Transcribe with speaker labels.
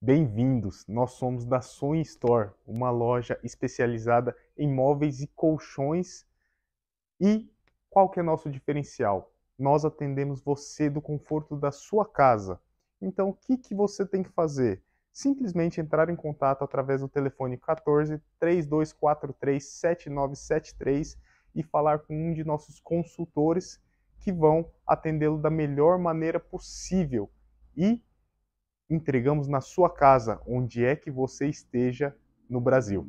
Speaker 1: Bem-vindos! Nós somos da Sonho Store, uma loja especializada em móveis e colchões. E qual que é nosso diferencial? Nós atendemos você do conforto da sua casa. Então, o que, que você tem que fazer? Simplesmente entrar em contato através do telefone 14 3243 7973 e falar com um de nossos consultores que vão atendê-lo da melhor maneira possível. E entregamos na sua casa, onde é que você esteja no Brasil.